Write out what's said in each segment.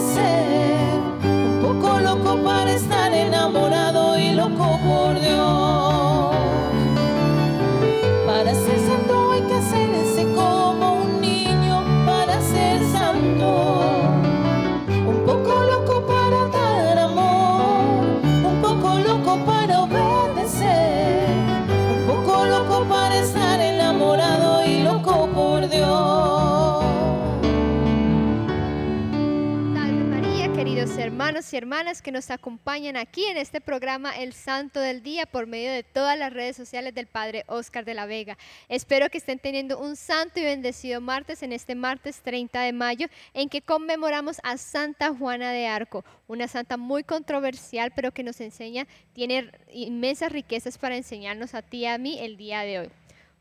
ser un poco loco para estar enamorado y loco por Dios. Para ser santo hay que hacerse como un niño, para ser santo. hermanos y hermanas que nos acompañan aquí en este programa El Santo del Día por medio de todas las redes sociales del Padre Oscar de la Vega. Espero que estén teniendo un santo y bendecido martes en este martes 30 de mayo en que conmemoramos a Santa Juana de Arco, una santa muy controversial pero que nos enseña, tiene inmensas riquezas para enseñarnos a ti y a mí el día de hoy.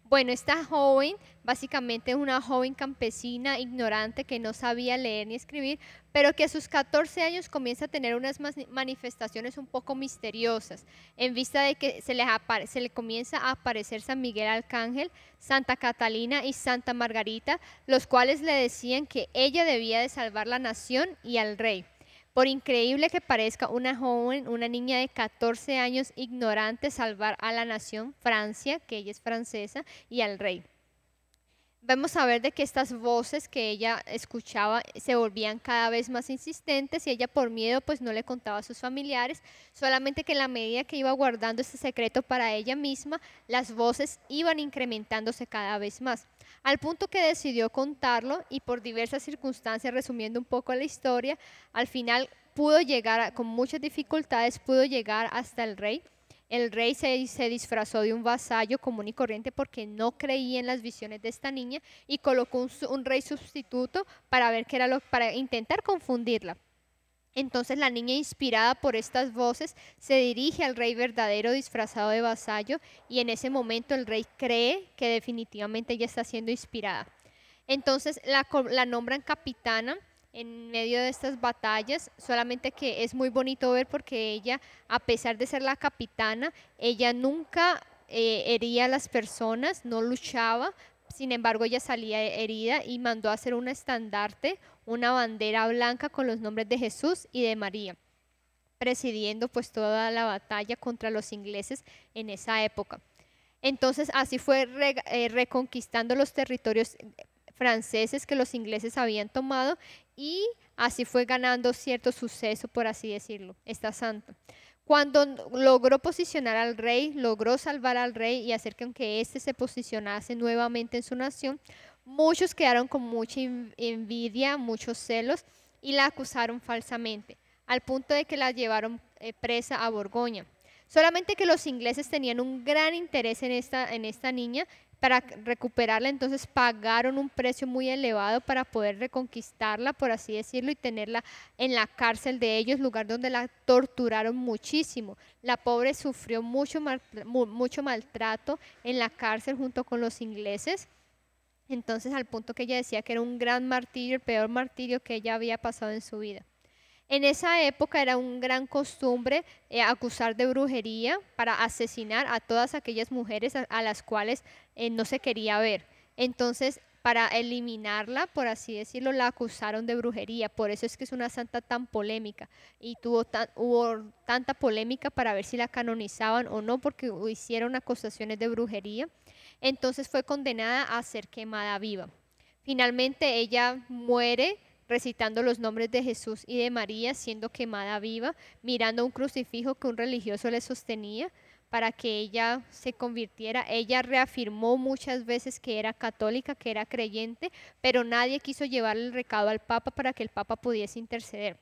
Bueno, esta joven básicamente es una joven campesina ignorante que no sabía leer ni escribir, pero que a sus 14 años comienza a tener unas manifestaciones un poco misteriosas, en vista de que se, se le comienza a aparecer San Miguel Arcángel, Santa Catalina y Santa Margarita, los cuales le decían que ella debía de salvar la nación y al rey. Por increíble que parezca una joven, una niña de 14 años ignorante salvar a la nación Francia, que ella es francesa, y al rey. Vamos a ver de que estas voces que ella escuchaba se volvían cada vez más insistentes y ella por miedo pues no le contaba a sus familiares, solamente que en la medida que iba guardando este secreto para ella misma, las voces iban incrementándose cada vez más al punto que decidió contarlo y por diversas circunstancias, resumiendo un poco la historia, al final pudo llegar, con muchas dificultades, pudo llegar hasta el rey. El rey se, se, disfrazó de un vasallo común y corriente porque no creía en las visiones de esta niña y colocó un, un rey sustituto para ver qué era lo, para intentar confundirla. Entonces la niña, inspirada por estas voces, se dirige al rey verdadero disfrazado de vasallo y en ese momento el rey cree que definitivamente ella está siendo inspirada. Entonces la, nombran capitana en medio de estas batallas, solamente que es muy bonito ver porque ella, a pesar de ser la capitana, ella nunca eh, hería a las personas, no luchaba, sin embargo, ella salía herida y mandó hacer un estandarte, una bandera blanca con los nombres de Jesús y de María, presidiendo pues toda la batalla contra los ingleses en esa época. Entonces así fue eh, reconquistando los territorios eh, franceses que los ingleses habían tomado y así fue ganando cierto suceso, por así decirlo, esta santa. Cuando logró posicionar al rey, logró salvar al rey y hacer que aunque éste se posicionase nuevamente en su nación, muchos quedaron con mucha envidia, muchos celos y la acusaron falsamente, al punto de que la llevaron eh, presa a Borgoña. Solamente que los ingleses tenían un gran interés en esta, en esta niña, para recuperarla, entonces pagaron un precio muy elevado para poder reconquistarla, por así decirlo, y tenerla en la cárcel de ellos, lugar donde la torturaron muchísimo. La pobre sufrió mucho, mucho maltrato en la cárcel junto con los ingleses. Entonces, al punto que ella decía que era un gran martirio, el peor martirio que ella había pasado en su vida. En esa época era un gran costumbre eh, acusar de brujería para asesinar a todas aquellas mujeres a, las cuales eh, no se quería ver. Entonces, para eliminarla, por así decirlo, la acusaron de brujería. Por eso es que es una santa tan polémica y tuvo hubo tanta polémica para ver si la canonizaban o no, porque hicieron acusaciones de brujería. Entonces fue condenada a ser quemada viva. Finalmente ella muere recitando los nombres de Jesús y de María, siendo quemada viva, mirando un crucifijo que un religioso le sostenía para que ella se convirtiera. Ella reafirmó muchas veces que era católica, que era creyente, pero nadie quiso llevarle el recado al Papa para que el Papa pudiese interceder.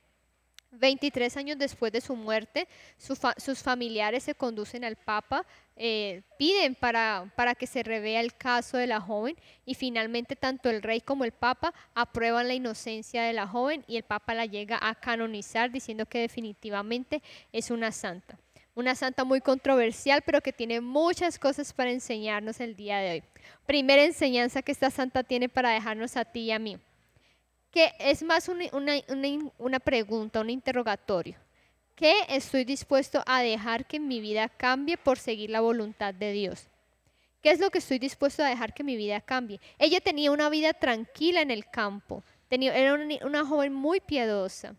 23 años después de su muerte, sus familiares se conducen al Papa, eh, piden para, para que se revea el caso de la joven y finalmente tanto el rey como el Papa aprueban la inocencia de la joven y el Papa la llega a canonizar diciendo que definitivamente es una santa. Una santa muy controversial, pero que tiene muchas cosas para enseñarnos el día de hoy. Primera enseñanza que esta santa tiene para dejarnos a ti y a mí que es más una, una, pregunta, un interrogatorio. ¿Qué estoy dispuesto a dejar que mi vida cambie por seguir la voluntad de Dios? ¿Qué es lo que estoy dispuesto a dejar que mi vida cambie? Ella tenía una vida tranquila en el campo, tenía, era una, una, joven muy piadosa.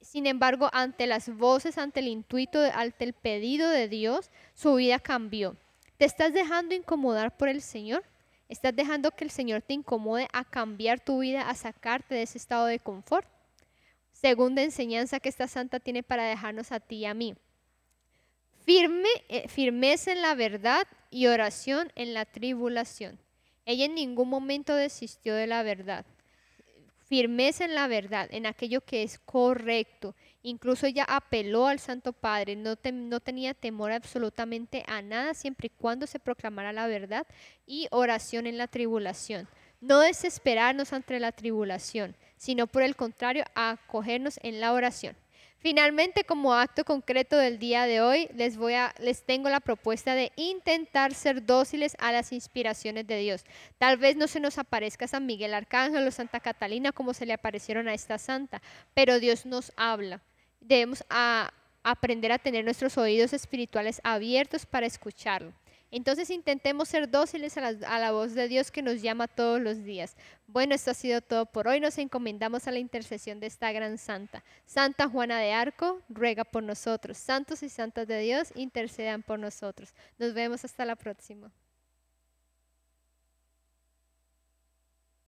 Sin embargo, ante las voces, ante el intuito, ante el pedido de Dios, su vida cambió. ¿Te estás dejando incomodar por el Señor? Estás dejando que el Señor te incomode a cambiar tu vida, a sacarte de ese estado de confort. Segunda enseñanza que esta santa tiene para dejarnos a ti y a mí. Firme, eh, firmeza en la verdad y oración en la tribulación. Ella en ningún momento desistió de la verdad. Firmeza en la verdad, en aquello que es correcto, Incluso ella apeló al Santo Padre, no, tenía temor absolutamente a nada siempre y cuando se proclamara la verdad y oración en la tribulación. No desesperarnos ante la tribulación, sino por el contrario, acogernos en la oración. Finalmente, como acto concreto del día de hoy, les, voy a, les tengo la propuesta de intentar ser dóciles a las inspiraciones de Dios. Tal vez no se nos aparezca San Miguel Arcángel o Santa Catalina como se le aparecieron a esta santa, pero Dios nos habla debemos a aprender a tener nuestros oídos espirituales abiertos para escucharlo. Entonces intentemos ser dóciles a la, a la, voz de Dios que nos llama todos los días. Bueno, esto ha sido todo por hoy. Nos encomendamos a la intercesión de esta gran santa. Santa Juana de Arco, ruega por nosotros. Santos y santas de Dios, intercedan por nosotros. Nos vemos hasta la próxima.